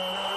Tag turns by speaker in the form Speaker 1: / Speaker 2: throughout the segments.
Speaker 1: Uh-huh.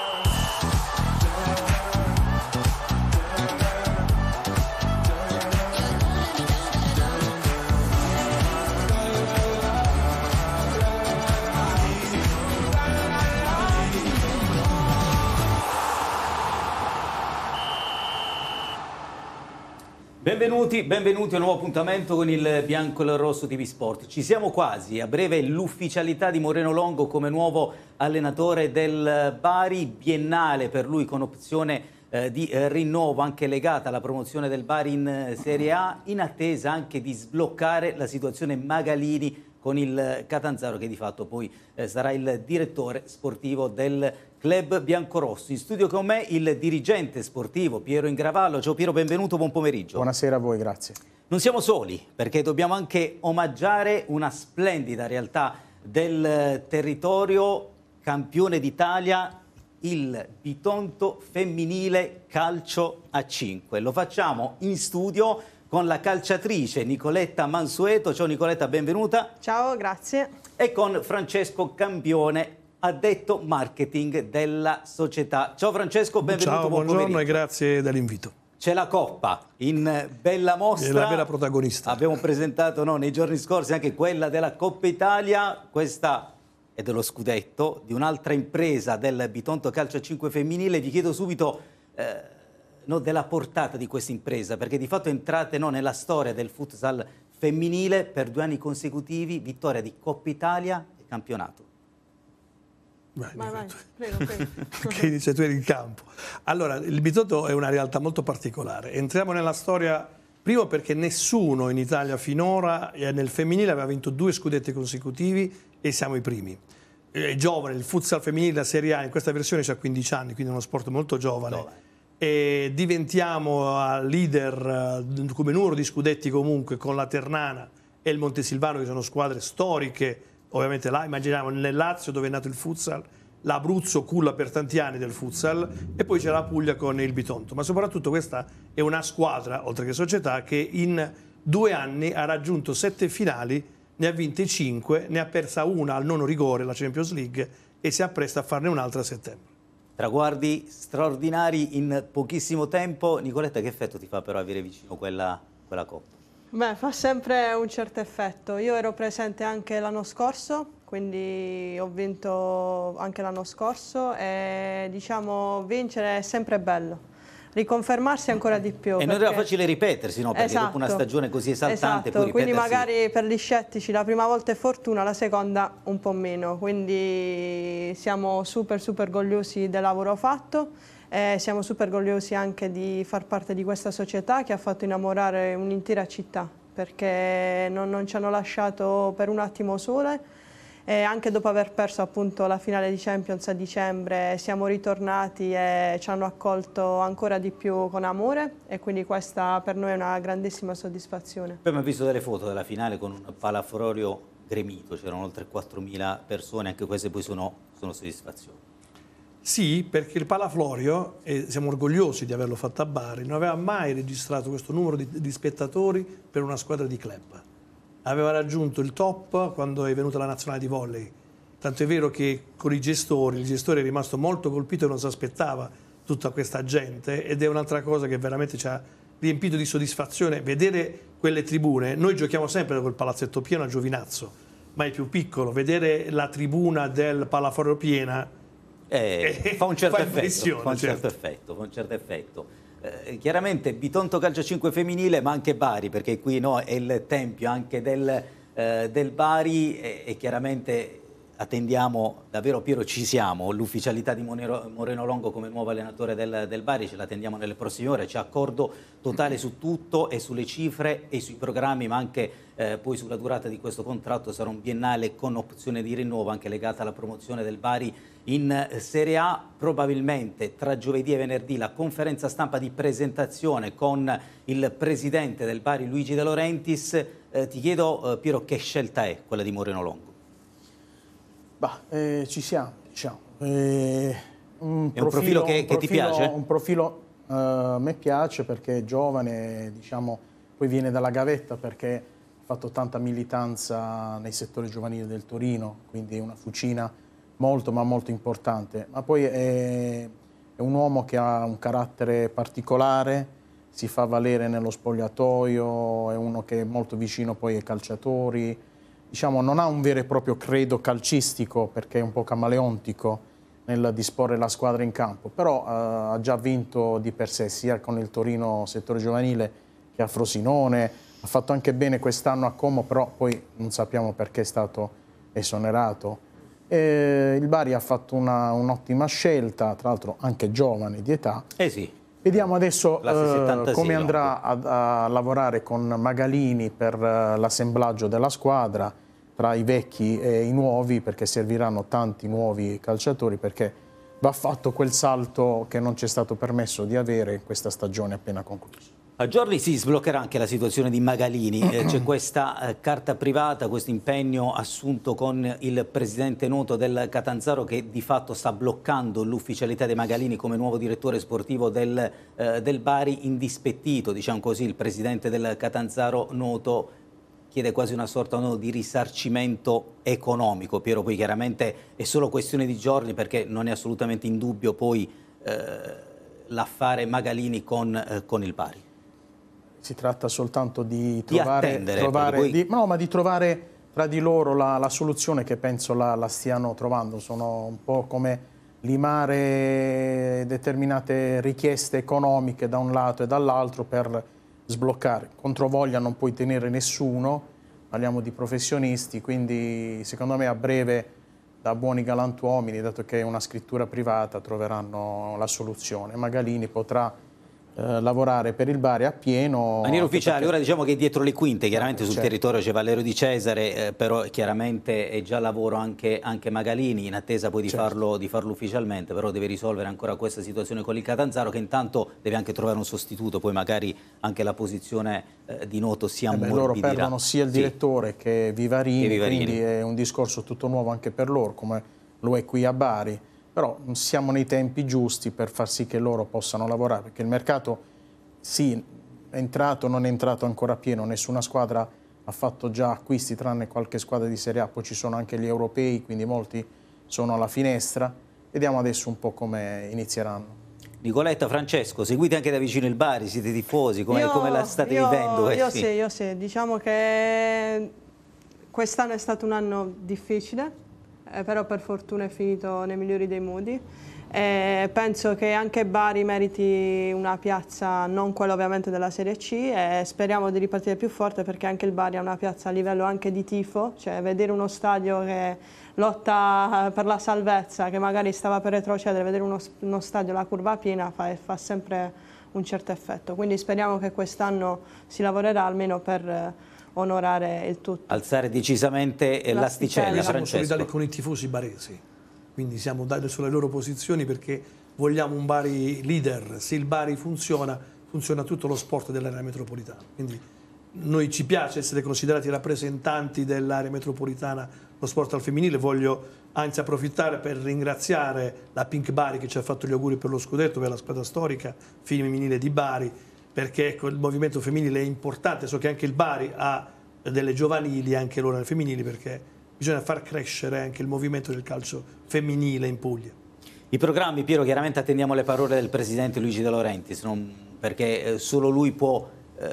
Speaker 1: Benvenuti, benvenuti a un nuovo appuntamento con il Bianco e il Rosso TV Sport. Ci siamo quasi, a breve l'ufficialità di Moreno Longo come nuovo allenatore del Bari, biennale per lui con opzione eh, di eh, rinnovo anche legata alla promozione del Bari in eh, Serie A, in attesa anche di sbloccare la situazione Magalini con il Catanzaro che di fatto poi eh, sarà il direttore sportivo del club biancorosso. In studio con me il dirigente sportivo Piero Ingravallo. Ciao Piero, benvenuto, buon pomeriggio. Buonasera a voi, grazie. Non siamo soli perché dobbiamo anche omaggiare una splendida realtà del territorio campione d'Italia il Bitonto femminile calcio a 5. Lo facciamo in studio con la calciatrice Nicoletta Mansueto. Ciao Nicoletta, benvenuta. Ciao, grazie. E con Francesco Campione, addetto marketing della società. Ciao Francesco, benvenuto. Ciao, buon buongiorno pomeriggio. e
Speaker 2: grazie dell'invito.
Speaker 1: C'è la Coppa in bella mostra. È la vera protagonista. Abbiamo presentato no, nei giorni scorsi anche quella della Coppa Italia. Questa è dello scudetto di un'altra impresa del Bitonto Calcio 5 femminile. Vi chiedo subito eh, no, della portata di questa impresa, perché di fatto entrate no, nella storia del futsal femminile per due anni consecutivi, vittoria di Coppa Italia e campionato.
Speaker 3: Vai, vai, vai. Prego, prego.
Speaker 2: che iniziative in campo. Allora, il Bisotto è una realtà molto particolare. Entriamo nella storia, primo perché nessuno in Italia finora eh, nel femminile aveva vinto due scudetti consecutivi e siamo i primi. È giovane, il futsal femminile, la Serie A, in questa versione c'ha 15 anni, quindi è uno sport molto giovane. giovane e diventiamo eh, leader eh, come numero di scudetti comunque con la Ternana e il Montesilvano che sono squadre storiche, ovviamente là immaginiamo nel Lazio dove è nato il futsal, l'Abruzzo culla per tanti anni del futsal e poi c'è la Puglia con il Bitonto, ma soprattutto questa è una squadra, oltre che società, che in due anni ha raggiunto sette finali, ne ha vinte cinque, ne ha persa una al nono rigore la Champions League e si appresta a farne un'altra a settembre.
Speaker 1: Traguardi straordinari in pochissimo tempo. Nicoletta, che effetto ti fa però avere vicino quella, quella coppa?
Speaker 4: Beh, fa sempre un certo effetto. Io ero presente anche l'anno scorso, quindi ho vinto anche l'anno scorso e diciamo vincere è sempre bello riconfermarsi ancora di più. E perché... non era facile
Speaker 1: ripetersi, no? Perché esatto. dopo una esatto. stagione così esaltante esatto. Quindi magari
Speaker 4: per gli scettici la prima volta è fortuna, la seconda un po' meno. Quindi siamo super super orgogliosi del lavoro fatto. Eh, siamo super orgogliosi anche di far parte di questa società che ha fatto innamorare un'intera città perché non, non ci hanno lasciato per un attimo sole eh, anche dopo aver perso appunto la finale di Champions a dicembre siamo ritornati e ci hanno accolto ancora di più con amore e quindi questa per noi è una grandissima soddisfazione.
Speaker 1: Abbiamo visto delle foto della finale con un palafrorio gremito, c'erano oltre 4.000 persone, anche queste poi sono, sono soddisfazioni.
Speaker 2: Sì, perché il Palaflorio, e siamo orgogliosi di averlo fatto a Bari, non aveva mai registrato questo numero di, di spettatori per una squadra di club aveva raggiunto il top quando è venuta la nazionale di volley. Tanto è vero che con i gestori, il gestore è rimasto molto colpito e non si aspettava tutta questa gente ed è un'altra cosa che veramente ci ha riempito di soddisfazione vedere quelle tribune. Noi giochiamo sempre col palazzetto pieno a Giovinazzo, ma è più piccolo. Vedere la tribuna del palaforo piena eh, fa un certo, fa effetto, fa un certo, certo
Speaker 1: effetto, fa un certo effetto
Speaker 2: eh, chiaramente Bitonto Calcio
Speaker 1: 5 femminile, ma anche Bari, perché qui no, è il tempio anche del, eh, del Bari e, e chiaramente attendiamo, davvero Piero ci siamo, l'ufficialità di Moreno Longo come nuovo allenatore del, del, Bari ce l'attendiamo nelle prossime ore, c'è accordo totale su tutto e sulle cifre e sui programmi ma anche eh, poi sulla durata di questo contratto sarà un biennale con opzione di rinnovo anche legata alla promozione del Bari in eh, Serie A, probabilmente tra giovedì e venerdì la conferenza stampa di presentazione con il presidente del Bari Luigi De Laurentiis, eh, ti chiedo eh, Piero che scelta è quella di Moreno Longo?
Speaker 5: Bah, eh, ci siamo, diciamo. Eh,
Speaker 3: un È un profilo, che, un profilo, che, ti piace? Un
Speaker 5: profilo eh, a me piace perché è giovane, diciamo, poi viene dalla gavetta perché ha fatto tanta militanza nei settori giovanili del Torino, quindi è una fucina molto ma molto importante. Ma poi è, è un uomo che ha un carattere particolare, si fa valere nello spogliatoio, è uno che è molto vicino poi ai calciatori, diciamo, non ha un vero e proprio credo calcistico perché è un po' camaleontico nel disporre la squadra in campo, però eh, ha già vinto di per sé sia con il Torino settore giovanile che a Frosinone, ha fatto anche bene quest'anno a Como, però poi non sappiamo perché è stato esonerato. E il Bari ha fatto un'ottima un scelta, tra l'altro anche giovane di età. Eh sì. Vediamo adesso eh, come andrà a, a, lavorare con Magalini per uh, l'assemblaggio della squadra tra i vecchi e i nuovi perché serviranno tanti nuovi calciatori perché va fatto quel salto che non ci è stato permesso di avere in questa stagione appena conclusa.
Speaker 1: A giorni si sbloccherà anche la situazione di Magalini, eh, c'è questa eh, carta privata, questo impegno assunto con il presidente noto del Catanzaro che di fatto sta bloccando l'ufficialità di Magalini come nuovo direttore sportivo del, eh, del Bari, indispettito, diciamo così, il presidente del Catanzaro noto chiede quasi una sorta no, di risarcimento economico. Piero, poi chiaramente è solo questione di giorni perché non è assolutamente in dubbio poi eh, l'affare Magalini con, eh, con il pari.
Speaker 5: Si tratta soltanto di trovare, di attendere, trovare poi... di, no, ma di trovare tra di loro la, la soluzione che penso la, la stiano trovando. Sono un po' come limare determinate richieste economiche da un lato e dall'altro per sbloccare. Controvoglia non puoi tenere nessuno, parliamo di professionisti, quindi secondo me a breve da buoni galantuomini, dato che è una scrittura privata, troveranno la soluzione. Magalini potrà eh, lavorare per il Bari a pieno. Maniera ufficiale, perché... ora diciamo
Speaker 1: che dietro le quinte, chiaramente certo, sul certo. territorio c'è Valerio Di Cesare, eh, però chiaramente è già lavoro anche, anche Magalini, in attesa poi di, certo. farlo, di, farlo, ufficialmente, però deve risolvere ancora questa situazione con il Catanzaro che intanto deve anche trovare un sostituto, poi magari anche la posizione eh, di Noto sia ammorbidirà. Eh beh, loro perdono sia il
Speaker 5: direttore sì. che, Vivarini, che Vivarini, quindi è un discorso tutto nuovo anche per loro, come lo è qui a Bari però siamo nei tempi giusti per far sì che loro possano lavorare, perché il mercato sì, è entrato, non è entrato ancora pieno, nessuna squadra ha fatto già acquisti tranne qualche squadra di Serie A, poi ci sono anche gli europei, quindi molti sono alla finestra, vediamo adesso un po' come inizieranno.
Speaker 1: Nicoletta, Francesco, seguite anche da vicino il Bari, siete tifosi, come, io, come la state io, vivendo? Eh, io sì. sì, io
Speaker 4: sì, diciamo che quest'anno è stato un anno difficile, eh, però per fortuna è finito nei migliori dei modi. E eh, penso che anche Bari meriti una piazza, non quella ovviamente della Serie C, e speriamo di ripartire più forte perché anche il Bari ha una piazza a livello anche di tifo, cioè vedere uno stadio che lotta eh, per la salvezza, che magari stava per retrocedere, vedere uno, uno stadio la curva piena fa, fa sempre un certo effetto. Quindi speriamo che quest'anno si lavorerà almeno per onorare il tutto.
Speaker 2: Alzare decisamente eh, l'asticella, Siamo solidali con i tifosi baresi, quindi siamo dati sulle loro posizioni perché vogliamo un Bari leader, se il Bari funziona, funziona tutto lo sport dell'area metropolitana. Quindi noi ci piace essere considerati rappresentanti dell'area metropolitana, lo sport al femminile, voglio anzi approfittare per ringraziare la Pink Bari che ci ha fatto gli auguri per lo scudetto, per la squadra storica femminile di Bari, perché ecco, il movimento femminile è importante, so che anche il Bari ha delle giovanili, anche loro nelle femminili, perché bisogna far crescere anche il movimento del calcio femminile in Puglia.
Speaker 1: I programmi, Piero, chiaramente attendiamo le parole del presidente Luigi De Laurenti, perché eh, solo lui può eh,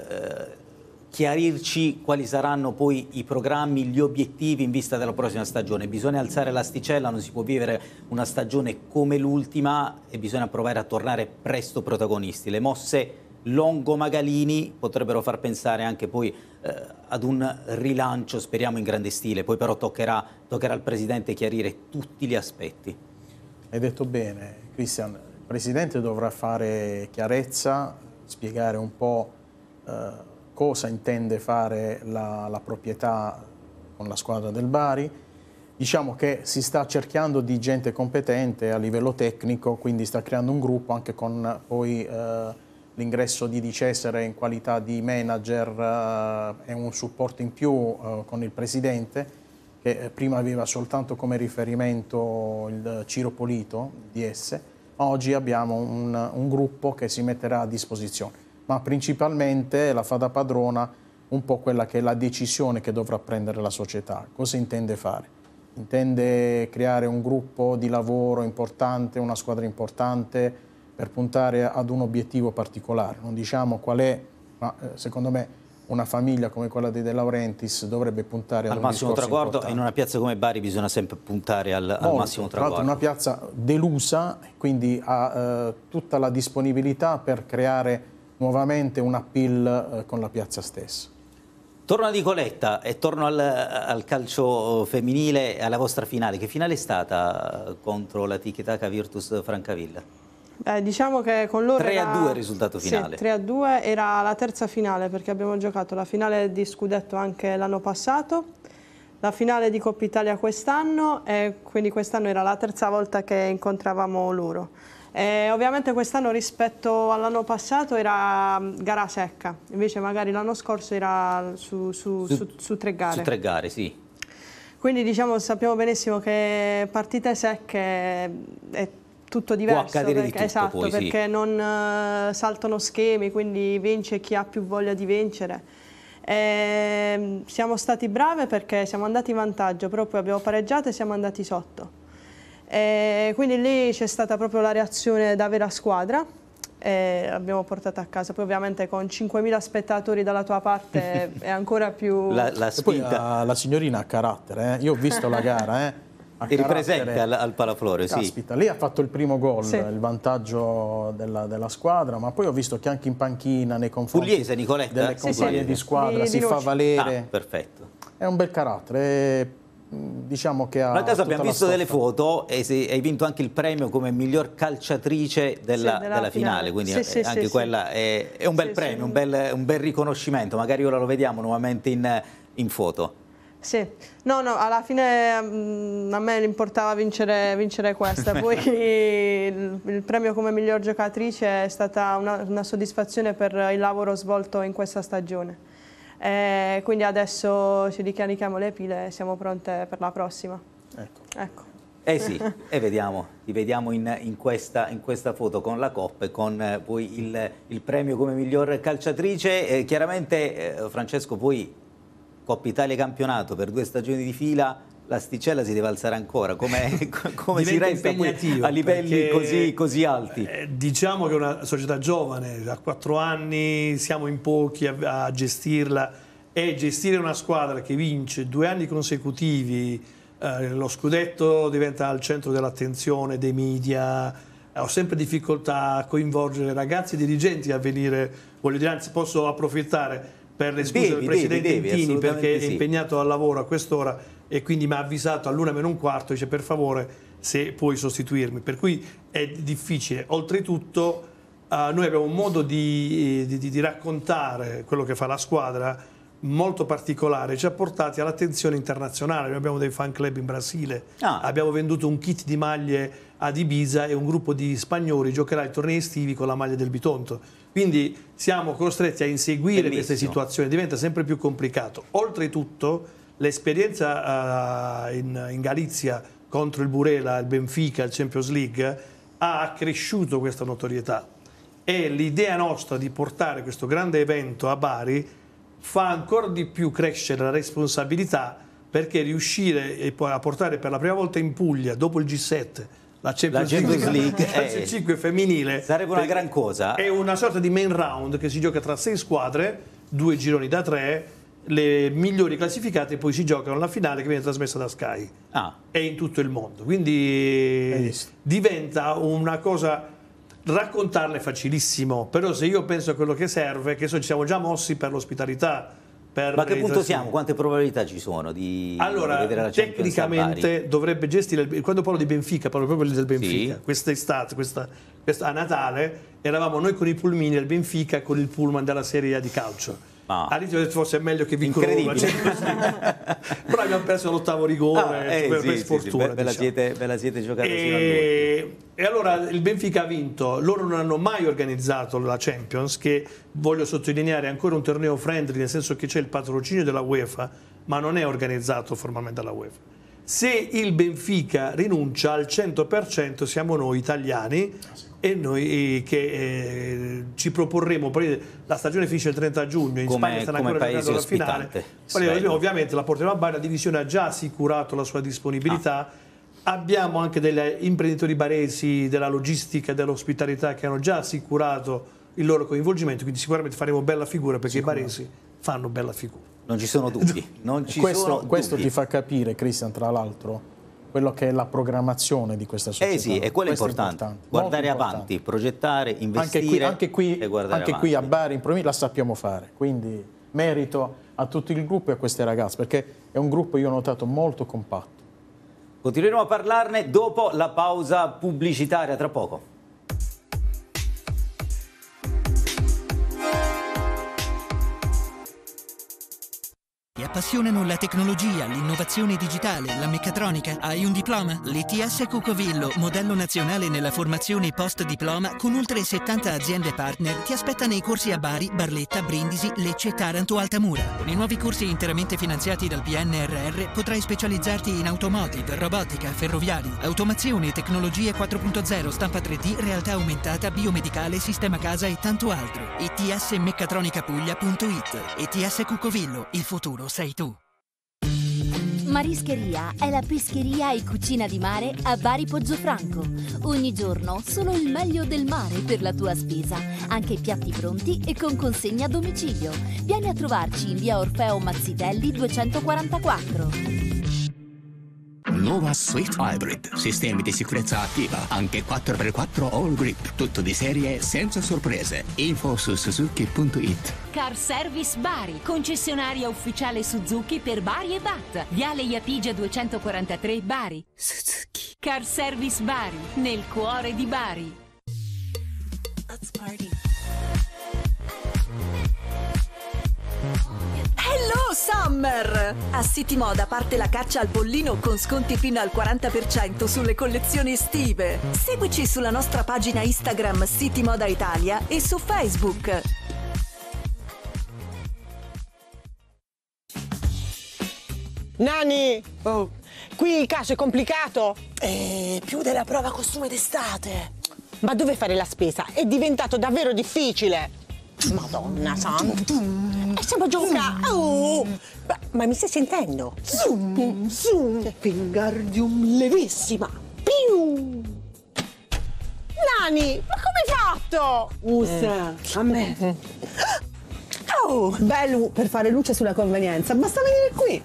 Speaker 1: chiarirci quali saranno poi i programmi, gli obiettivi in vista della prossima stagione. Bisogna alzare l'asticella, non si può vivere una stagione come l'ultima e bisogna provare a tornare presto protagonisti. Le mosse Longo Magalini potrebbero far pensare anche poi eh, ad un rilancio, speriamo in grande stile, poi però toccherà, toccherà al Presidente chiarire tutti gli aspetti.
Speaker 5: Hai detto bene, Cristian, il Presidente dovrà fare chiarezza, spiegare un po' eh, cosa intende fare la, la proprietà con la squadra del Bari, diciamo che si sta cercando di gente competente a livello tecnico, quindi sta creando un gruppo anche con poi... Eh, l'ingresso di Di Cesare in qualità di manager e eh, un supporto in più eh, con il presidente che eh, prima aveva soltanto come riferimento il Ciro Polito, di esse, ma oggi abbiamo un, un gruppo che si metterà a disposizione. Ma principalmente la fa da padrona un po' quella che è la decisione che dovrà prendere la società. Cosa intende fare? Intende creare un gruppo di lavoro importante, una squadra importante, per puntare ad un obiettivo particolare. Non diciamo qual è, ma eh, secondo me una famiglia come quella di De Laurentiis dovrebbe puntare al massimo traguardo importante. in
Speaker 1: una piazza come Bari bisogna sempre puntare al, Molto, al massimo traguardo. Tra l'altro una
Speaker 5: piazza delusa, quindi ha eh, tutta la disponibilità per creare nuovamente un appeal eh, con la piazza stessa.
Speaker 1: Torno a Nicoletta e torno al, al calcio femminile e alla vostra finale. Che finale è stata eh, contro la Tichetaca Virtus
Speaker 4: Francavilla? Eh, diciamo che con loro 3 a 2 era... il risultato finale. Sì, 3 a 2 era la terza finale perché abbiamo giocato la finale di Scudetto anche l'anno passato, la finale di Coppa Italia quest'anno e quindi quest'anno era la terza volta che incontravamo loro. E ovviamente quest'anno rispetto all'anno passato era mm, gara secca, invece magari l'anno scorso era su, su, su, su tre gare. Su tre
Speaker 1: gare, sì.
Speaker 4: Quindi diciamo, sappiamo benissimo che partite secche è tutto diverso. Può accadere perché, di tutto Esatto, poi, perché non uh, saltano schemi, quindi vince chi ha più voglia di vincere. E, ehm, siamo stati bravi perché siamo andati in vantaggio, però poi abbiamo pareggiato e siamo andati sotto. E, eh, quindi lì c'è stata proprio la reazione da vera squadra e eh, l'abbiamo portata a casa. Poi ovviamente con 5.000 spettatori dalla tua parte è ancora più... La, la, poi, la,
Speaker 5: la signorina ha carattere, eh? io ho visto la gara, eh? e ripresenta al, al palaflore. Caspita, sì. lei ha fatto il primo gol, sì. il vantaggio della, della, squadra, ma poi ho visto che anche in panchina nei confronti Pugliese, Nicoletta. delle sì, compagne sì, di squadra di, si di fa valere. Ah, perfetto. È un bel carattere, diciamo che ha. Nel caso abbiamo visto delle
Speaker 1: foto e hai vinto anche il premio come miglior calciatrice della, sì, della, della finale. quindi sì, sì, eh, anche quella è, è, un bel premio, un bel, un, bel, riconoscimento. Magari ora lo vediamo nuovamente in, in foto.
Speaker 4: Sì, no, no, alla fine mh, mm, a me importava vincere, vincere questa, poi il, il, premio come miglior giocatrice è stata una, una soddisfazione per il lavoro svolto in questa stagione. E eh, quindi adesso ci ricarichiamo le pile e siamo pronte per la prossima. Ecco. ecco. Eh sì,
Speaker 1: e vediamo, ti vediamo in, in, questa, in, questa, foto con la Coppa e con eh, poi il, il, premio come miglior calciatrice. Eh, chiaramente, eh, Francesco, poi Coppa Italia campionato per due stagioni di fila l'asticella si deve alzare ancora, come, come si resta a livelli così,
Speaker 2: così, alti? Eh, diciamo che è una società giovane, da quattro anni siamo in pochi a, a, gestirla e gestire una squadra che vince due anni consecutivi, eh, lo scudetto diventa al centro dell'attenzione dei media, ho sempre difficoltà a coinvolgere ragazzi e dirigenti a venire, voglio dire, anzi posso approfittare per le scuse devi, del Presidente devi, perché sì. è impegnato al lavoro a quest'ora e quindi mi ha avvisato all'una meno un quarto, dice per favore se puoi sostituirmi. Per cui è difficile. Oltretutto uh, noi abbiamo un modo eh, di, di, di raccontare quello che fa la squadra molto particolare ci ha portati all'attenzione internazionale. Noi abbiamo dei fan club in Brasile, ah. abbiamo venduto un kit di maglie ad Ibiza e un gruppo di spagnoli giocherà ai tornei estivi con la maglia del Bitonto. Quindi siamo costretti a inseguire Bellissimo. queste situazioni, diventa sempre più complicato. Oltretutto l'esperienza uh, in, in, Galizia contro il Burela, il Benfica, il Champions League ha accresciuto questa notorietà e l'idea nostra di portare questo grande evento a Bari fa ancora di più crescere la responsabilità perché riuscire a portare per la prima volta in Puglia, dopo il G7, la Champions, la Champions League, League 5 eh, femminile sarebbe una gran cosa. È una sorta di main round che si gioca tra sei squadre, due gironi da tre, le migliori classificate poi si giocano la finale che viene trasmessa da Sky. Ah. È in tutto il mondo, quindi diventa una cosa raccontarle è facilissimo, però se io penso a quello che serve, che so, ci siamo già mossi per l'ospitalità, per Ma a che punto siamo?
Speaker 1: Quante probabilità ci sono di allora, vedere la Champions tecnicamente
Speaker 2: dovrebbe gestire, quando parlo di Benfica, parlo proprio del Benfica, sì. quest'estate, questa, questa, a Natale, eravamo noi con i pulmini al Benfica con il pullman della Serie A di calcio No. Ah. All'inizio ah, ho detto forse è meglio che vincono Incredibile.
Speaker 3: Cioè,
Speaker 2: però abbiamo perso l'ottavo rigore, ah, eh, per, sì, per sì, sfortuna. Sì, bella, diciamo. siete, bella siete giocata e... e allora il Benfica ha vinto, loro non hanno mai organizzato la Champions, che voglio sottolineare è ancora un torneo friendly, nel senso che c'è il patrocinio della UEFA, ma non è organizzato formalmente dalla UEFA se il Benfica rinuncia al 100% siamo noi italiani e noi eh, che eh, ci proporremo, la stagione finisce il 30 giugno, in come, Spagna stanno ancora giocando la finale, noi ovviamente la porteremo a Bari, la divisione ha già assicurato la sua disponibilità, ah. abbiamo anche degli imprenditori baresi della logistica dell'ospitalità che hanno già assicurato il loro coinvolgimento, quindi sicuramente faremo bella figura perché i baresi fanno bella figura. Non ci sono dubbi.
Speaker 5: Ci questo, sono questo dubbi. ti fa capire, Cristian, tra l'altro, quello che è la programmazione di questa società. Eh sì, e quello è importante. importante. Guardare importante.
Speaker 1: avanti, progettare, investire anche qui, anche qui, anche qui a
Speaker 5: Bari, in provincia, la sappiamo fare. Quindi merito a tutto il gruppo e a queste ragazze, perché è un gruppo, io ho notato, molto compatto. Continueremo a
Speaker 1: parlarne dopo la
Speaker 5: pausa pubblicitaria, tra poco.
Speaker 1: appassionano la tecnologia, l'innovazione digitale, la meccatronica. Hai un diploma? L'ITS Cucovillo, modello nazionale nella formazione post-diploma con oltre 70 aziende partner, ti aspetta nei corsi a Bari, Barletta, Brindisi, Lecce, Taranto, Altamura. Con i nuovi corsi interamente finanziati dal PNRR potrai specializzarti in automotive, robotica, ferroviari, automazione, tecnologie 4.0, stampa 3D,
Speaker 6: realtà aumentata, biomedicale, sistema casa e tanto altro. Meccatronica itsmeccatronicapuglia.it
Speaker 4: ETS Cucovillo, il futuro sarà sei tu.
Speaker 6: Marischeria è la pescheria e cucina di mare a Bari Poggio Ogni giorno solo il meglio del mare per la tua spesa, anche piatti pronti e con consegna a domicilio. Vieni a trovarci in via Orfeo Mazzitelli 244.
Speaker 1: Nuova Swift Hybrid. Sistemi di sicurezza attiva, anche 4x4 All Grip. Tutto di serie, senza sorprese. Info su suzuki.it.
Speaker 6: Car Service Bari, concessionaria ufficiale Suzuki per Bari e Bat. Viale Iapigia 243 Bari. Suzuki. Car Service Bari, nel cuore di Bari. Let's party. Hello Summer! A City Moda parte la caccia al bollino con sconti fino al 40% sulle collezioni estive. Seguici sulla nostra pagina Instagram City Moda Italia e su Facebook.
Speaker 7: Nani! Oh, qui il caso è complicato! Eh, più della prova costume d'estate!
Speaker 6: Ma dove fare la spesa? È diventato davvero difficile!
Speaker 4: Madonna
Speaker 7: santa! E
Speaker 6: siamo giocando! Oh. Ma, ma, mi stai sentendo?
Speaker 4: Zoom! Zoom!
Speaker 3: Wingardium levissima! Piu! Nani, ma come hai
Speaker 4: fatto?
Speaker 3: Usa,
Speaker 4: eh. a me. Oh. Bello per fare luce sulla convenienza, basta venire qui.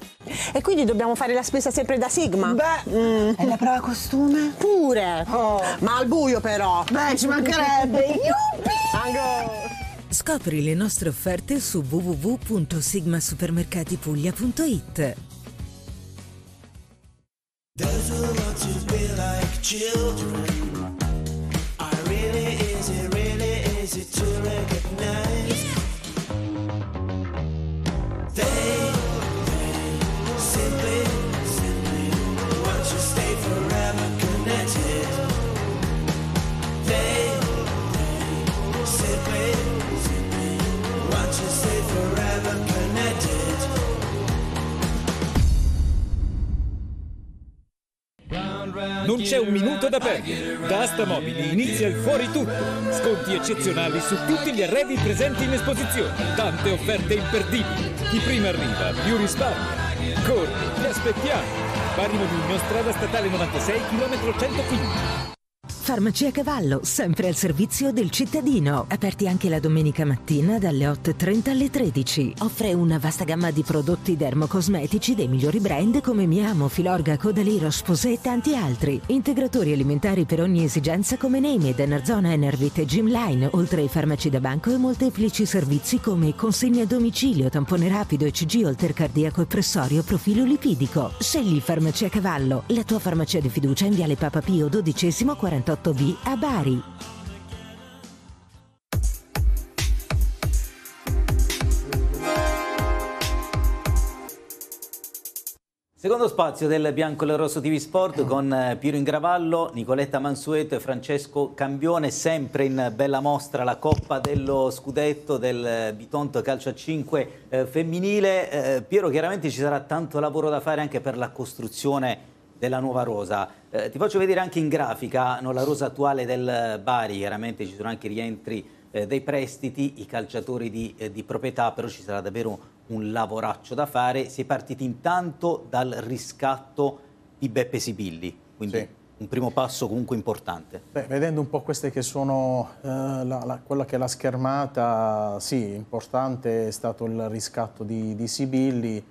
Speaker 4: E quindi dobbiamo fare la spesa sempre da Sigma? Beh, mm. è la prova costume? Pure. Oh. Ma al buio però.
Speaker 6: Beh, ci mancherebbe. Yuppie! Scopri le nostre offerte su www.sigmasupermercatipuglia.it
Speaker 3: Doesn't want to be like children Non c'è un minuto da perdere. Da Asta Mobili inizia
Speaker 1: il fuori tutto. Sconti eccezionali su tutti gli arredi presenti in esposizione. Tante offerte
Speaker 2: imperdibili. Chi prima arriva più risparmia. Corri, ti aspettiamo. Pari Modigno, strada statale 96, km 115.
Speaker 6: Farmacia Cavallo, sempre al servizio del cittadino. Aperti anche la domenica mattina dalle 8.30 alle 13. Offre una vasta gamma di prodotti dermocosmetici dei migliori brand come Miamo, Filorga, Codaliro, Sposè e tanti altri. Integratori alimentari per ogni esigenza come Named, Enerzona, Enervit e Gymline, oltre ai farmaci da banco e molteplici servizi come consegna a domicilio, tampone rapido, ECG, oltre cardiaco e pressorio, profilo lipidico. Scegli Farmacia Cavallo, la tua farmacia di fiducia in Viale Papa Pio XII 48 28B a Bari.
Speaker 1: Secondo spazio del Bianco e Rosso TV Sport con eh, Piero Ingravallo, Nicoletta Mansueto e Francesco Cambione, sempre in bella mostra la Coppa dello Scudetto del eh, Bitonto Calcio a 5 eh, femminile. Eh, Piero, chiaramente ci sarà tanto lavoro da fare anche per la costruzione della nuova rosa. Eh, ti faccio vedere anche in grafica no, la rosa attuale del eh, Bari, chiaramente ci sono anche i rientri eh, dei prestiti, i calciatori di, eh, di, proprietà, però ci sarà davvero un lavoraccio da fare. Si è partiti intanto dal riscatto di Beppe Sibilli, quindi sì. un primo passo comunque importante.
Speaker 5: Beh, vedendo un po' queste che sono eh, la, la, quella che è la schermata, sì, importante è stato il riscatto di, di Sibilli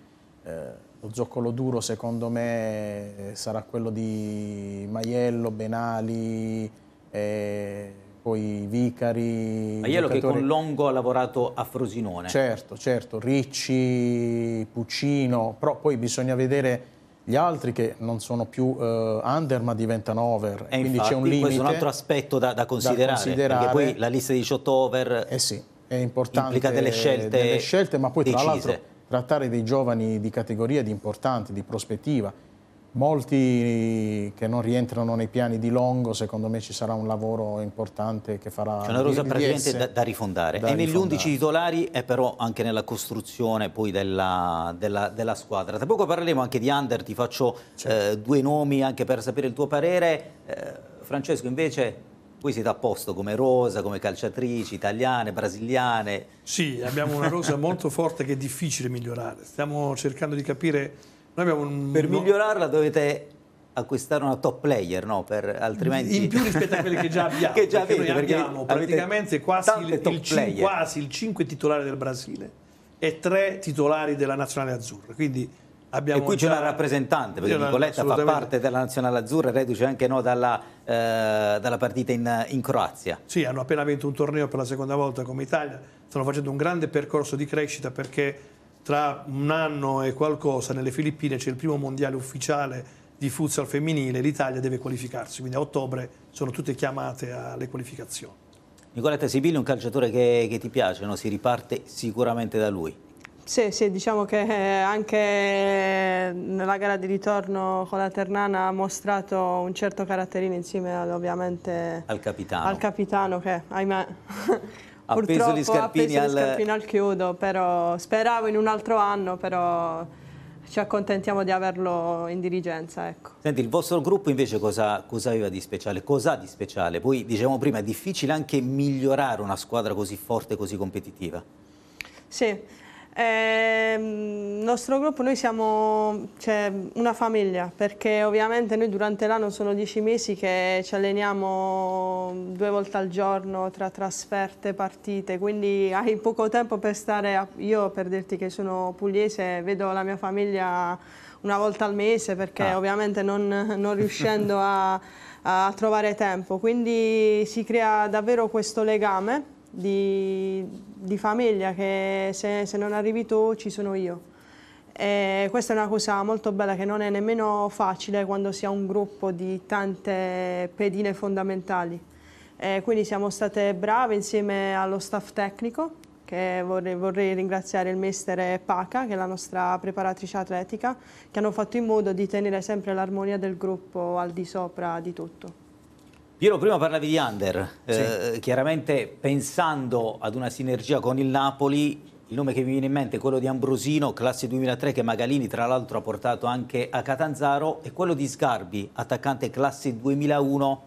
Speaker 5: eh, lo zoccolo duro secondo me sarà quello di Maiello, Benali, eh, poi Vicari. Maiello giocatori... che con
Speaker 1: Longo ha lavorato a Frosinone. Certo,
Speaker 5: certo, Ricci, Puccino, però poi bisogna vedere gli altri che non sono più uh, under ma diventano over. E quindi c'è un limite. Questo è un altro
Speaker 1: aspetto da, da, considerare, da considerare, perché poi la lista di 18 over eh sì,
Speaker 5: implica delle scelte, delle scelte ma poi decise. tra l'altro trattare dei giovani di categoria, di importante, di prospettiva. Molti che non rientrano nei piani di Longo, secondo me ci sarà un lavoro importante che farà... C'è una rosa praticamente da, da, rifondare.
Speaker 1: Da e negli 11 titolari è però anche nella costruzione poi della, della, della, squadra. Tra poco parleremo anche di Under, ti faccio certo. eh, due nomi anche per sapere il tuo parere. Eh, Francesco invece voi siete a posto come rosa, come calciatrici italiane, brasiliane.
Speaker 2: Sì, abbiamo una rosa molto forte che è difficile migliorare. Stiamo cercando di capire... Un... Per
Speaker 1: migliorarla dovete acquistare una top player, no? Per, altrimenti... In più rispetto a quelle che già abbiamo. che già avete, perché perché abbiamo praticamente
Speaker 2: quasi il, il quasi il 5 titolare del Brasile e 3 titolari della nazionale azzurra. Quindi Abbiamo e qui c'è una rappresentante, perché Nicoletta fa parte
Speaker 1: della Nazionale Azzurra, reduce anche no, dalla, eh, dalla, partita in, in,
Speaker 2: Croazia. Sì, hanno appena vinto un torneo per la seconda volta come Italia, stanno facendo un grande percorso di crescita perché tra un anno e qualcosa nelle Filippine c'è il primo mondiale ufficiale di futsal femminile, l'Italia deve qualificarsi, quindi a ottobre sono tutte chiamate alle qualificazioni.
Speaker 1: Nicoletta Sibili è un calciatore che, che ti piace, no? si riparte sicuramente da lui.
Speaker 4: Sì, sì, diciamo che eh, anche nella gara di ritorno con la Ternana ha mostrato un certo caratterino insieme ovviamente
Speaker 1: al capitano, al
Speaker 4: capitano che ahimè
Speaker 1: ha preso gli scarpini, al... gli scarpini al
Speaker 4: chiudo, però speravo in un altro anno, però ci accontentiamo di averlo in dirigenza. Ecco.
Speaker 1: Senti, il vostro gruppo invece cosa, cosa aveva di speciale? Cos'ha di speciale? Poi dicevamo prima, è difficile anche migliorare una squadra così forte, così competitiva.
Speaker 4: Sì, eh, il nostro gruppo, noi siamo cioè, una famiglia perché ovviamente noi durante l'anno sono dieci mesi che ci alleniamo due volte al giorno tra trasferte, e partite, quindi hai poco tempo per stare, a... io per dirti che sono pugliese vedo la mia famiglia una volta al mese perché ah. ovviamente non, non riuscendo a, a trovare tempo, quindi si crea davvero questo legame di, di famiglia che se, se, non arrivi tu ci sono io. E questa è una cosa molto bella che non è nemmeno facile quando si ha un gruppo di tante pedine fondamentali. E quindi siamo state brave insieme allo staff tecnico, che vorrei, vorrei ringraziare il mister Paca, che è la nostra preparatrice atletica, che hanno fatto in modo di tenere sempre l'armonia del gruppo al di sopra di tutto.
Speaker 1: Piero, prima parlavi di Under, sì. eh, chiaramente pensando ad una sinergia con il Napoli, il nome che mi viene in mente è quello di Ambrosino, classe 2003, che Magalini tra l'altro ha portato anche a Catanzaro, e quello di Sgarbi, attaccante classe 2001,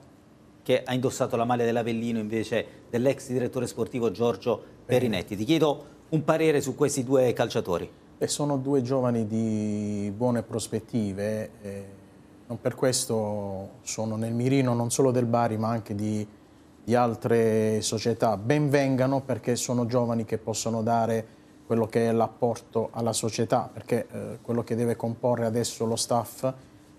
Speaker 1: che ha indossato la maglia dell'Avellino invece dell'ex direttore sportivo Giorgio Perinetti. Ti chiedo un parere su questi due calciatori.
Speaker 5: E sono due giovani di buone prospettive. Eh non per questo sono nel mirino non solo del Bari ma anche di, di altre società. Ben vengano perché sono giovani che possono dare quello che è l'apporto alla società, perché eh, quello che deve comporre adesso lo staff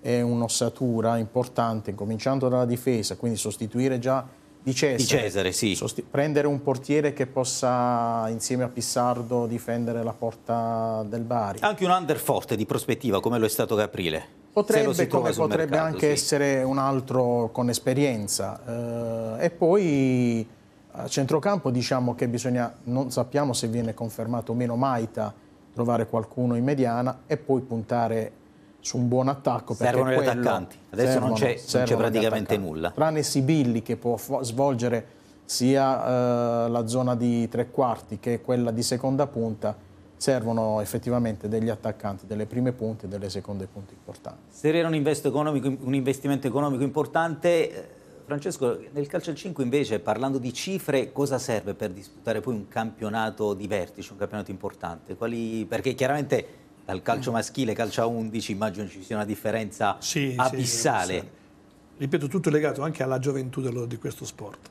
Speaker 5: è un'ossatura importante, cominciando dalla difesa, quindi sostituire già Di Cesare, di Cesare sì. prendere un portiere che possa insieme a Pissardo difendere la porta del Bari.
Speaker 1: Anche un under forte di prospettiva come lo è stato Caprile. Potrebbe, come potrebbe mercato, anche sì.
Speaker 5: essere un altro con esperienza. Eh, e poi a centrocampo diciamo che bisogna, non sappiamo se viene confermato o meno Maita, trovare qualcuno in mediana e poi puntare su un buon attacco. Servono gli attaccanti, adesso servono, non c'è praticamente nulla. Tranne Sibilli che può svolgere sia eh, la zona di tre quarti che quella di seconda punta, servono effettivamente degli attaccanti delle prime punte e delle seconde punte importanti.
Speaker 1: Se era un, un investimento economico importante, eh, Francesco, nel calcio al 5 invece, parlando di cifre, cosa serve per disputare poi un campionato di vertice, un campionato importante? Quali... Perché chiaramente dal calcio maschile, calcio a 11, immagino ci sia una differenza
Speaker 2: sì, abissale. Sì, Ripeto, tutto è legato anche alla gioventù dello, di questo sport.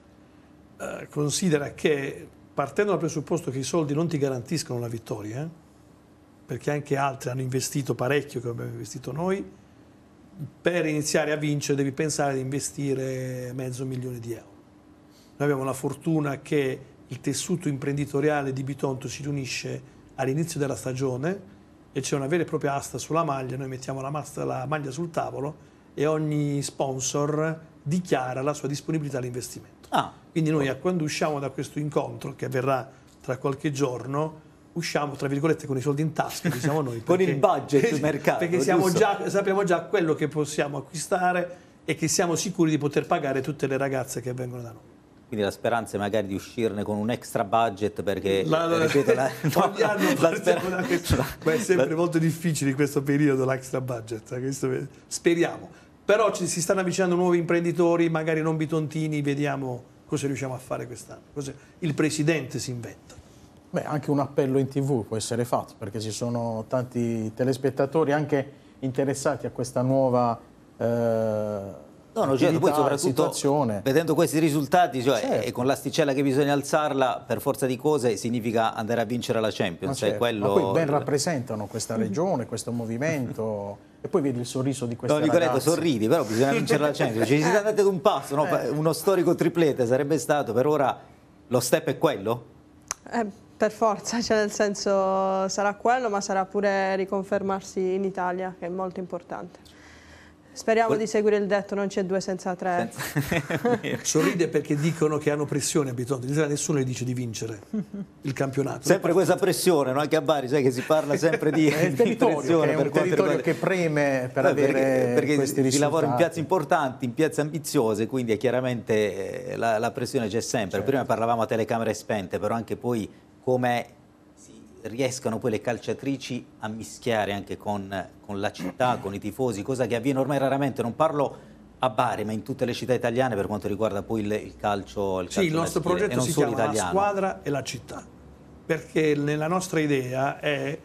Speaker 2: Eh, considera che partendo dal presupposto che i soldi non ti garantiscono la vittoria, eh, perché anche altri hanno investito parecchio che abbiamo investito noi, per iniziare a vincere devi pensare di investire mezzo milione di euro. Noi abbiamo la fortuna che il tessuto imprenditoriale di Bitonto si riunisce all'inizio della stagione e c'è una vera e propria asta sulla maglia, noi mettiamo la, massa, la maglia sul tavolo e ogni sponsor dichiara la sua disponibilità all'investimento. Ah. Quindi noi quando usciamo da questo incontro, che avverrà tra qualche giorno, usciamo tra virgolette con i soldi in tasca, diciamo noi. Perché, con il budget del mercato. Perché già, sappiamo già quello che possiamo acquistare e che siamo sicuri di poter pagare tutte le ragazze che vengono da noi.
Speaker 1: Quindi la speranza è magari di uscirne con un extra budget perché la, la, eh, ripeto, la, no, ogni anno la
Speaker 2: speranza, ma è sempre molto difficile in questo periodo l'extra budget. Questo, speriamo. Però ci, si stanno avvicinando nuovi imprenditori, magari non bitontini, vediamo cosa
Speaker 5: riusciamo a fare quest'anno. il presidente si inventa. Beh, anche un appello in tv può essere fatto, perché ci sono tanti telespettatori anche interessati a questa nuova... Eh no, no, certo, poi soprattutto situazione.
Speaker 1: vedendo questi risultati cioè, certo. e con l'asticella che bisogna alzarla per forza di cose significa andare a vincere la Champions. Ma, cioè, certo. quello... Ma poi ben
Speaker 5: rappresentano questa mm. regione, questo movimento e poi vedi il sorriso di questa no, Nicoletto ragazze. sorridi però bisogna
Speaker 1: vincere la Champions. Cioè, ci siete andati ad un passo, no? Eh. uno storico triplete sarebbe stato, per ora lo step è quello?
Speaker 4: Eh. Per forza, cioè nel senso sarà quello, ma sarà pure riconfermarsi in Italia, che è molto importante. Speriamo Vol di seguire il detto, non c'è due senza tre. Senza...
Speaker 2: Sorride perché dicono che hanno pressione abituati, nessuno gli dice di vincere il campionato. Sempre questa pressione, no? anche a
Speaker 1: Bari sai che si parla sempre di, è di pressione. Che è un per territorio che
Speaker 2: preme per Beh, avere perché,
Speaker 1: perché questi risultati. Si lavora in piazze importanti, in piazze ambiziose, quindi chiaramente eh, la, la pressione c'è sempre. Certo. Prima parlavamo a telecamere spente, però anche poi come riescano poi le calciatrici a mischiare anche con, con, la città, con i tifosi, cosa che avviene ormai raramente, non parlo a Bari ma in tutte le città italiane per quanto riguarda poi il, il calcio. Il sì, calcio il nostro progetto si chiama italiano. la
Speaker 2: squadra e la città, perché nella nostra idea è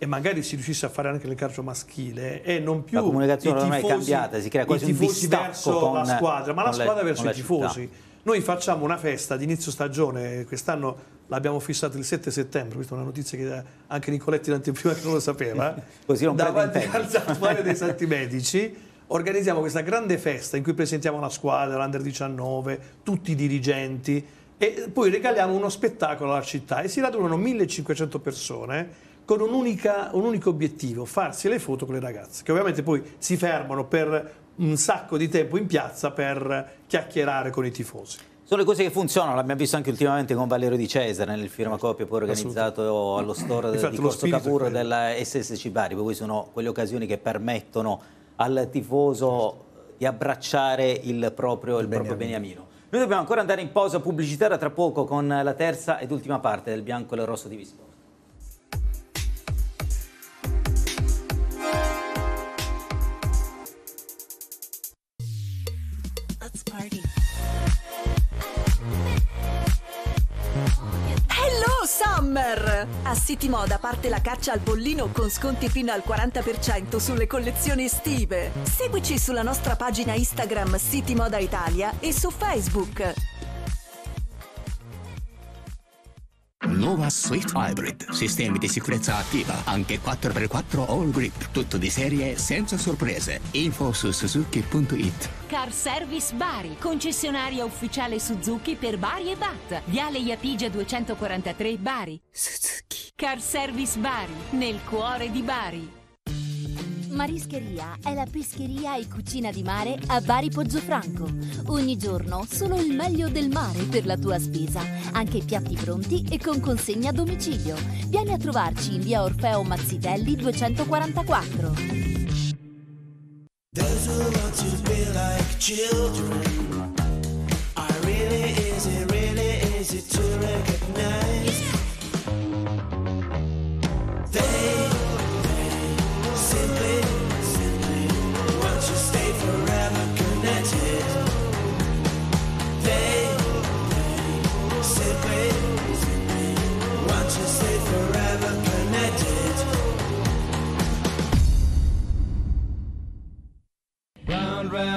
Speaker 2: e magari si riuscisse a fare anche nel calcio maschile è non più la comunicazione tifosi, ormai è cambiata, si crea quasi un distacco verso con, la squadra, ma la squadra le, verso i tifosi. Città. Noi facciamo una festa di inizio stagione, quest'anno l'abbiamo fissata il 7 settembre, questa è una notizia che anche Nicoletti l'anteprima non lo sapeva, Così non davanti al santuario dei Santi Medici, organizziamo questa grande festa in cui presentiamo la squadra, l'Under 19, tutti i dirigenti e poi regaliamo uno spettacolo alla città e si radunano 1500 persone con un, unica, un unico obiettivo, farsi le foto con le ragazze, che ovviamente poi si fermano per un sacco di tempo in piazza per chiacchierare con i tifosi. Sono le cose
Speaker 1: che funzionano, l'abbiamo visto anche ultimamente con Valerio Di Cesare nel eh, firmacopio poi organizzato allo store esatto, di Corso Capur della SSC Bari, poi sono quelle occasioni che permettono al tifoso di abbracciare il proprio, il il proprio Beniamino. Noi dobbiamo ancora andare in pausa pubblicitaria tra poco con la terza ed ultima parte del Bianco e del Rosso di Vispo.
Speaker 6: A City Moda parte la caccia al bollino con sconti fino al 40% sulle collezioni estive. Seguici sulla nostra pagina Instagram City Moda Italia e su Facebook.
Speaker 1: Nuova Swift Hybrid. Sistemi di sicurezza attiva, anche 4x4 All Grip. Tutto di serie senza sorprese. Info su suzuki.it.
Speaker 6: Car Service Bari, concessionaria ufficiale Suzuki per Bari e Bat. Viale Iapigia 243 Bari. Suzuki. Car Service Bari, nel cuore di Bari. Marischeria è la pescheria e cucina di mare a Bari Poggiofranco. Ogni giorno solo il meglio del mare per la tua spesa, anche piatti pronti e con consegna a domicilio. Vieni a trovarci in via Orfeo Mazzitelli 244.
Speaker 3: Doesn't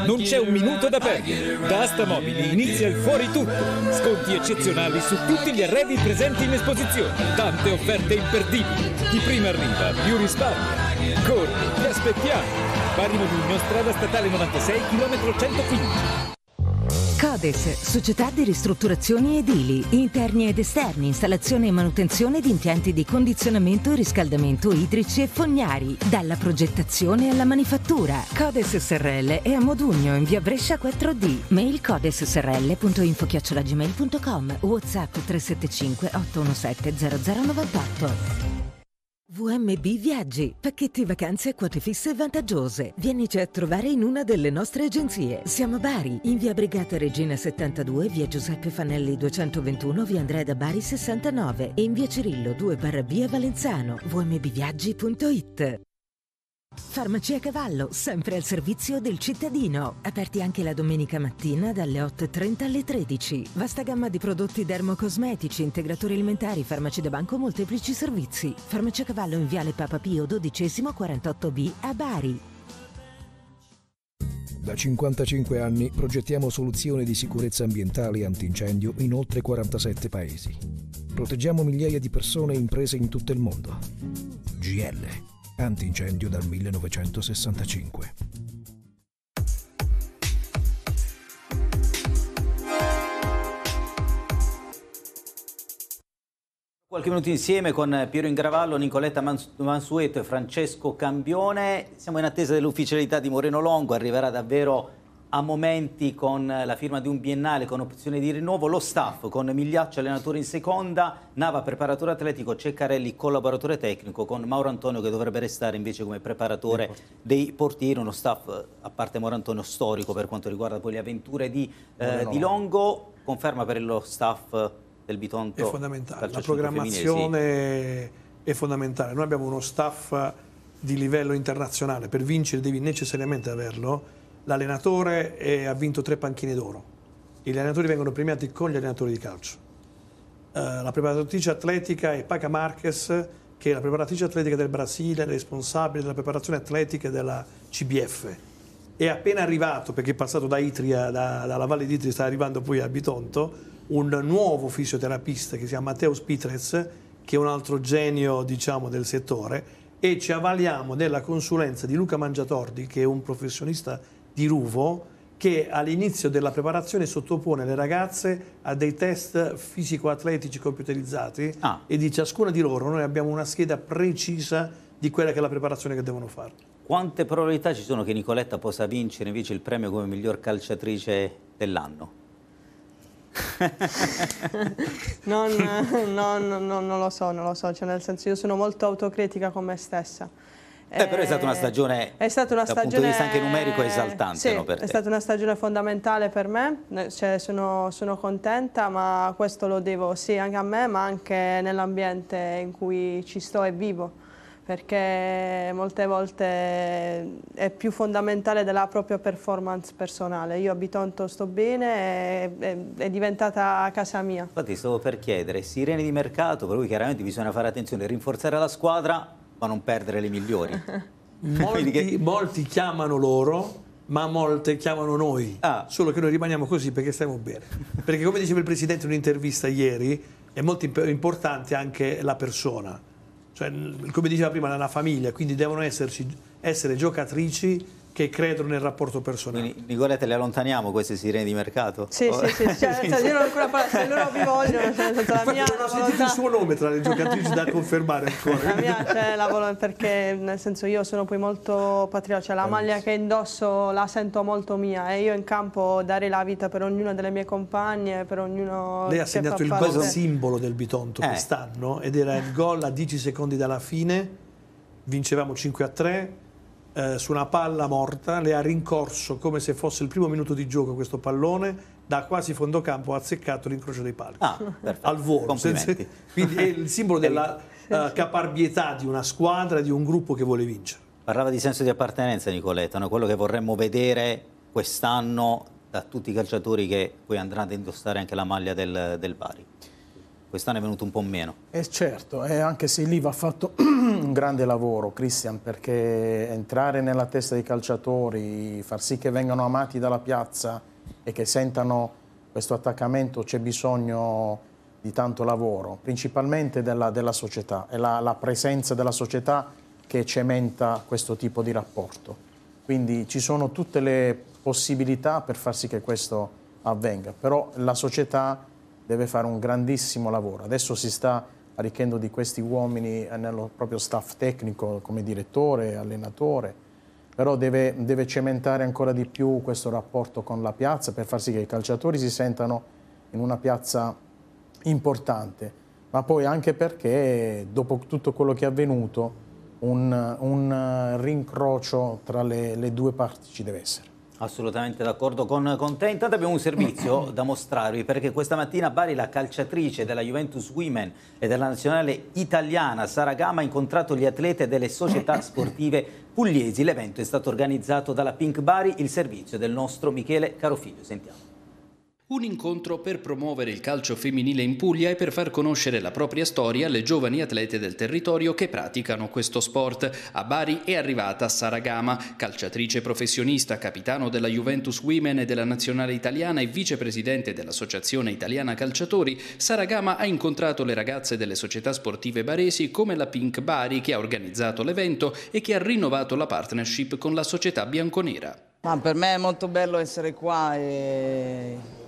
Speaker 2: Non c'è un minuto da perdere. Da Astamobili inizia il fuori tutto.
Speaker 1: Sconti eccezionali su tutti gli arredi presenti in esposizione. Tante offerte imperdibili. Chi prima arriva più risparmio. Corri, ti aspettiamo. Pari Modugno, strada statale 96, km 115.
Speaker 6: Prodes, società di ristrutturazioni edili, interni ed esterni, installazione e manutenzione di impianti di condizionamento, e riscaldamento idrici e fognari, dalla progettazione alla manifattura. Codes SRL è a Modugno in via Brescia 4D. Mail codessrl.info@gmail.com. WhatsApp 375 817 0098. VMB Viaggi, pacchetti vacanze a quote fisse vantaggiose. Vienici a trovare in una delle nostre agenzie. Siamo a Bari, in via Brigata Regina 72, via Giuseppe Fanelli 221, via Andrea da Bari 69 e in via Cirillo 2 barra via Valenzano. vmbviaggi.it Farmacia Cavallo, sempre al servizio del cittadino. Aperti anche la domenica mattina dalle 8.30 alle 13. Vasta gamma di prodotti dermocosmetici, integratori alimentari, farmaci da banco, molteplici servizi. Farmacia Cavallo in Viale Papa Pio XII 48B a Bari.
Speaker 2: Da 55 anni progettiamo soluzioni di sicurezza ambientale e antincendio in oltre 47 paesi. Proteggiamo migliaia di persone e imprese in tutto il mondo. GL antincendio dal 1965.
Speaker 1: Qualche minuto insieme con Piero Ingravallo, Nicoletta Mansueto e Francesco Cambione. Siamo in attesa dell'ufficialità di Moreno Longo, arriverà davvero a momenti con la firma di un biennale con opzione di rinnovo, lo staff con Migliaccio allenatore in seconda, Nava preparatore atletico, Ceccarelli collaboratore tecnico con Mauro Antonio che dovrebbe restare invece come preparatore dei portieri, uno staff a parte Mauro Antonio storico per quanto riguarda poi le avventure di, eh, di Longo, conferma per lo staff del Bitonto. È fondamentale, la programmazione
Speaker 2: femminile, sì. è fondamentale, noi abbiamo uno staff di livello internazionale, per vincere devi necessariamente averlo l'allenatore è, ha vinto tre panchine d'oro. Gli allenatori vengono premiati con gli allenatori di calcio. Eh, la preparatrice atletica è Paca Marques, che è la preparatrice atletica del Brasile, responsabile della preparazione atletica della CBF. È appena arrivato, perché è passato da Itria, da, dalla Valle d'Itria, sta arrivando poi a Bitonto, un nuovo fisioterapista che si chiama Matteo Spitrez, che è un altro genio diciamo, del settore, e ci avvaliamo della consulenza di Luca Mangiatordi, che è un professionista Ruvo che all'inizio della preparazione sottopone le ragazze a dei test fisico-atletici computerizzati ah. e di ciascuna di loro noi abbiamo una scheda precisa di quella che è la preparazione che devono fare.
Speaker 1: Quante probabilità ci sono che Nicoletta possa vincere invece il premio come miglior calciatrice dell'anno?
Speaker 4: non, non, non, non, lo so, non lo so, cioè nel senso io sono molto autocritica con me stessa eh, però è stata una eh,
Speaker 1: stagione, è stata una stagione dal punto di vista anche numerico esaltante sì, no, è stata
Speaker 4: una stagione fondamentale per me, cioè, sono, sono, contenta ma questo lo devo sì anche a me ma anche nell'ambiente in cui ci sto e vivo perché molte volte è più fondamentale della propria performance personale. Io a Bitonto sto bene, è, è, è diventata casa mia.
Speaker 1: Infatti stavo per chiedere, sirene di mercato, per cui chiaramente bisogna fare attenzione, rinforzare la
Speaker 2: squadra ma non perdere le migliori.
Speaker 3: molti,
Speaker 2: che... molti chiamano loro, ma molte chiamano noi, ah. solo che noi rimaniamo così perché stiamo bene. Perché come diceva il Presidente in un'intervista ieri, è molto importante anche la persona, cioè, come diceva prima, la famiglia, quindi devono esserci, essere giocatrici che credono nel rapporto personale.
Speaker 1: Quindi, Nicoletta, le allontaniamo queste sirene di mercato? Sì, oh. sì, sì,
Speaker 3: cioè, sì, cioè, sì. io non ho ancora parlato, cioè, se loro mi vogliono, cioè, la mia... Non ho sentito volontà. il
Speaker 2: suo nome tra le giocatrici da confermare ancora. La
Speaker 4: mia, cioè, la volontà, perché nel senso io sono poi molto patriota, cioè la eh, maglia che indosso la sento molto mia e eh. io in campo darei la vita per ognuna delle mie compagne, per ognuno... Lei ha segnato
Speaker 2: il gol simbolo del Bitonto eh. quest'anno ed era il gol a 10 secondi dalla fine, vincevamo 5 a 3 eh, su una palla morta, le ha rincorso come se fosse il primo minuto di gioco questo pallone, da quasi fondo campo ha azzeccato l'incrocio dei palchi. Ah, al volo. Senza, quindi è il simbolo della uh, caparbietà
Speaker 1: di una squadra, di un gruppo che vuole vincere. Parlava di senso di appartenenza Nicoletta, no? quello che vorremmo vedere quest'anno da tutti i calciatori che poi andranno ad indossare anche la maglia del, del Bari quest'anno è venuto un po' meno.
Speaker 5: E eh, certo, e eh, anche se lì va fatto un grande lavoro, Christian, perché entrare nella testa dei calciatori, far sì che vengano amati dalla piazza e che sentano questo attaccamento c'è bisogno di tanto lavoro, principalmente della, della società, è la, la presenza della società che cementa questo tipo di rapporto. Quindi ci sono tutte le possibilità per far sì che questo avvenga, però la società deve fare un grandissimo lavoro. Adesso si sta arricchendo di questi uomini eh, nello proprio staff tecnico come direttore, allenatore, però deve, deve, cementare ancora di più questo rapporto con la piazza per far sì che i calciatori si sentano in una piazza importante, ma poi anche perché dopo tutto quello che è avvenuto un, un eh, rincrocio tra le, le due parti ci deve essere.
Speaker 1: Assolutamente d'accordo con, con, te. Intanto abbiamo un servizio da mostrarvi perché questa mattina a Bari la calciatrice della Juventus Women e della nazionale italiana Sara Gama ha incontrato gli atlete delle società sportive pugliesi. L'evento è stato organizzato dalla Pink Bari, il servizio del nostro Michele Carofiglio. Sentiamo.
Speaker 5: Un incontro per promuovere il calcio femminile in Puglia e per far conoscere la propria storia alle giovani atlete del territorio che praticano questo sport. A Bari è arrivata Sara Gama, calciatrice professionista, capitano della Juventus Women e della Nazionale Italiana e vicepresidente dell'Associazione Italiana Calciatori. Sara Gama ha incontrato le ragazze delle società sportive baresi come la Pink Bari che ha organizzato l'evento e che ha rinnovato la partnership con la società bianconera.
Speaker 4: Ma per me è molto bello essere qua e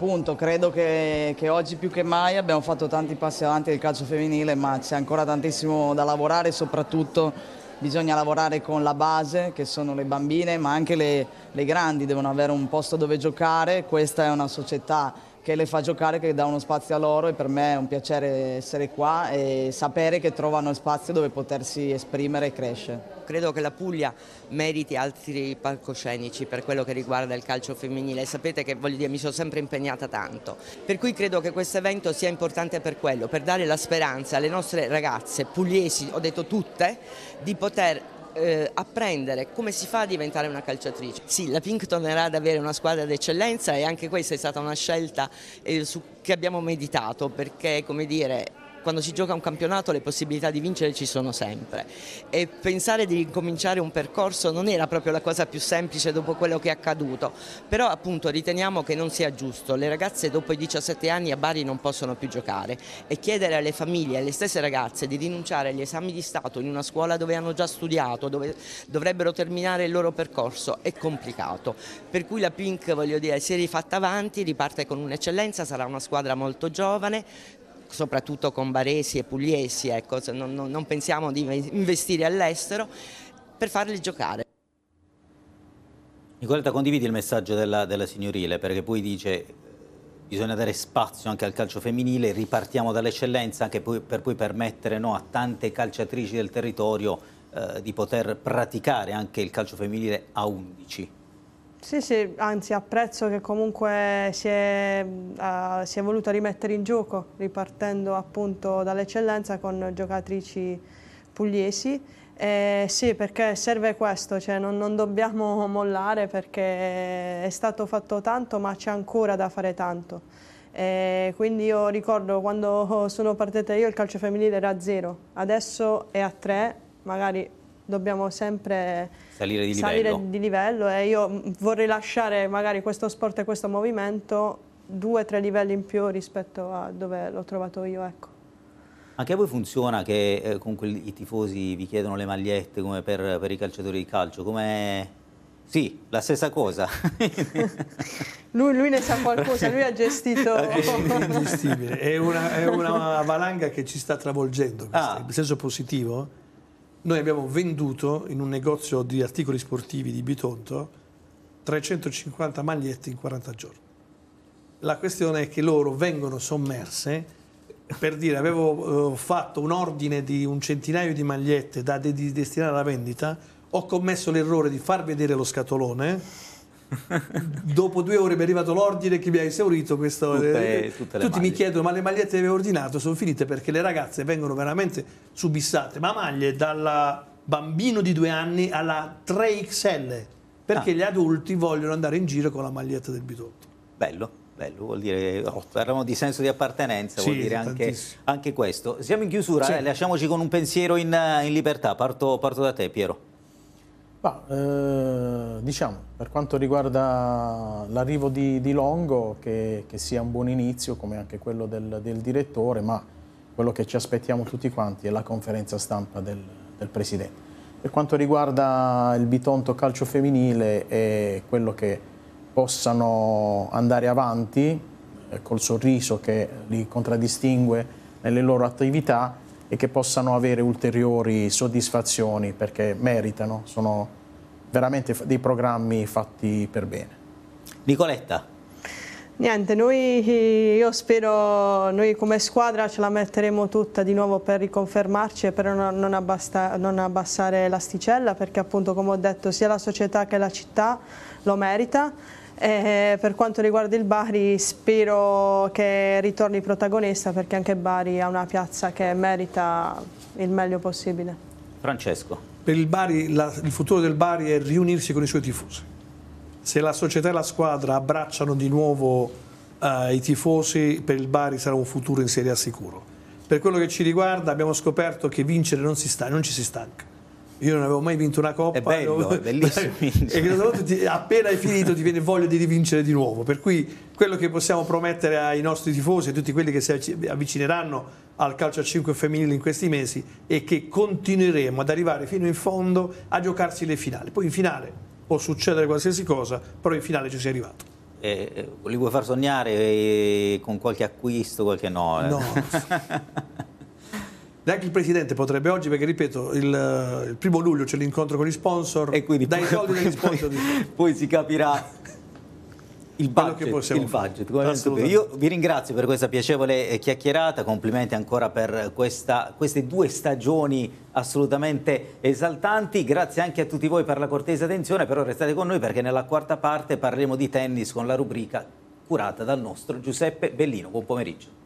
Speaker 4: appunto credo che, che, oggi più che mai abbiamo fatto tanti passi avanti del calcio femminile ma c'è ancora tantissimo da lavorare soprattutto bisogna lavorare con la base che sono le bambine ma anche le, le grandi devono avere un posto dove giocare questa è una società che le fa giocare, che dà uno spazio a loro e per me è un piacere essere qua e sapere che trovano spazio
Speaker 7: dove potersi esprimere e crescere. Credo che la Puglia meriti altri palcoscenici per quello che riguarda il calcio femminile. Sapete che voglio dire, mi sono sempre impegnata tanto, per cui credo che questo evento sia importante per quello, per dare la speranza alle nostre ragazze pugliesi, ho detto tutte, di poter eh, apprendere come si fa a diventare una calciatrice. Sì, la Pink tornerà ad avere una squadra d'eccellenza e anche questa è stata una scelta eh, su che abbiamo meditato perché come dire quando si gioca un campionato le possibilità di vincere ci sono sempre e pensare di ricominciare un percorso non era proprio la cosa più semplice dopo quello che è accaduto, però appunto riteniamo che non sia giusto, le ragazze dopo i 17 anni a Bari non possono più giocare e chiedere alle famiglie, alle stesse ragazze di rinunciare agli esami di Stato in una scuola dove hanno già studiato, dove dovrebbero terminare il loro percorso è complicato, per cui la Pink voglio dire si è rifatta avanti, riparte con un'eccellenza, sarà una squadra molto giovane, soprattutto con baresi e pugliesi, ecco, non, non pensiamo di investire all'estero per farli giocare.
Speaker 1: Nicoletta, condividi il messaggio della, della signorile perché poi dice bisogna dare spazio anche al calcio femminile, ripartiamo dall'eccellenza anche per poi permettere no, a tante calciatrici del territorio eh, di poter praticare anche il calcio femminile a 11.
Speaker 4: Sì, sì, anzi apprezzo che comunque si è, uh, si è voluto rimettere in gioco ripartendo appunto dall'eccellenza con giocatrici pugliesi. Eh, sì, perché serve questo, cioè non, non, dobbiamo mollare perché è stato fatto tanto ma c'è ancora da fare tanto. Eh, quindi io ricordo quando sono partita io il calcio femminile era a zero, adesso è a tre, magari dobbiamo sempre salire di, salire livello. di livello e io vorrei lasciare magari questo sport e questo movimento due o tre livelli in più rispetto a dove l'ho trovato io. Ecco.
Speaker 1: Anche a voi funziona che eh, comunque i tifosi vi chiedono le magliette come per, per i calciatori di calcio? Come... Sì, la
Speaker 2: stessa cosa.
Speaker 4: lui, lui, ne sa qualcosa, lui ha gestito... è,
Speaker 2: è, una, è una valanga che ci sta travolgendo, ah. in senso positivo noi abbiamo venduto in un negozio di articoli sportivi di Bitonto 350 magliette in 40 giorni. La questione è che loro vengono sommerse per dire avevo eh, fatto un ordine di un centinaio di magliette da de- destinare alla vendita, ho commesso l'errore di far vedere lo scatolone dopo due ore mi è arrivato l'ordine che mi ha esaurito questo. Tutte, eh, tutte tutti maglie. mi chiedono: ma le magliette che avevo ordinato sono finite perché le ragazze vengono veramente subissate. Ma maglie dal bambino di due anni alla 3XL perché ah. gli adulti vogliono andare in giro con la maglietta del Bitotti.
Speaker 1: Bello. Bello, vuol dire, oh, parliamo di senso di appartenenza, sì, vuol dire anche, anche, questo. Siamo in chiusura, sì. eh, lasciamoci con un pensiero in, eh, in libertà. Parto, parto da te, Piero.
Speaker 5: Bah, eh, diciamo, per quanto riguarda l'arrivo di, di, Longo, che, che, sia un buon inizio, come anche quello del, del, direttore, ma quello che ci aspettiamo tutti quanti è la conferenza stampa del, del Presidente. Per quanto riguarda il Bitonto calcio femminile e quello che possano andare avanti eh, col sorriso che li contraddistingue nelle loro attività, e che possano avere ulteriori soddisfazioni perché meritano, sono veramente dei programmi fatti per bene. Nicoletta.
Speaker 4: Niente, noi, eh, io spero, noi come squadra ce la metteremo tutta di nuovo per riconfermarci e per non, abbassa, non abbassare l'asticella perché appunto come ho detto sia la società che la città lo merita eh, per quanto riguarda il Bari spero che ritorni protagonista perché anche Bari ha una piazza che merita il meglio possibile.
Speaker 2: Francesco. Per il Bari la, il futuro del Bari è riunirsi con i suoi tifosi. Se la società e la squadra abbracciano di nuovo eh, i tifosi, per il Bari sarà un futuro in Serie A sicuro. Per quello che ci riguarda abbiamo scoperto che vincere non, sta, non ci si stanca io non avevo mai vinto una coppa. È bello, è bellissimo. e volta ti, appena hai finito ti viene voglia di rivincere di nuovo. Per cui quello che possiamo promettere ai nostri tifosi e a tutti quelli che si avvicineranno al calcio a 5 femminile in questi mesi è che continueremo ad arrivare fino in fondo a giocarsi le finali. Poi in finale può succedere qualsiasi cosa, però in finale ci si è arrivato. Eh,
Speaker 1: eh, li vuoi far sognare eh, con qualche acquisto, qualche no? Eh? No.
Speaker 2: neanche il presidente potrebbe oggi, perché ripeto, il, il primo luglio c'è l'incontro con gli sponsor, e quindi dai poi, soldi degli sponsor. Poi, poi
Speaker 1: si capirà il budget, il budget. Io vi ringrazio per questa piacevole eh, chiacchierata, complimenti ancora per questa, queste due stagioni assolutamente esaltanti, grazie anche a tutti voi per la cortese attenzione, però restate con noi perché nella quarta parte parleremo di tennis con la rubrica curata dal nostro Giuseppe Bellino. Buon pomeriggio.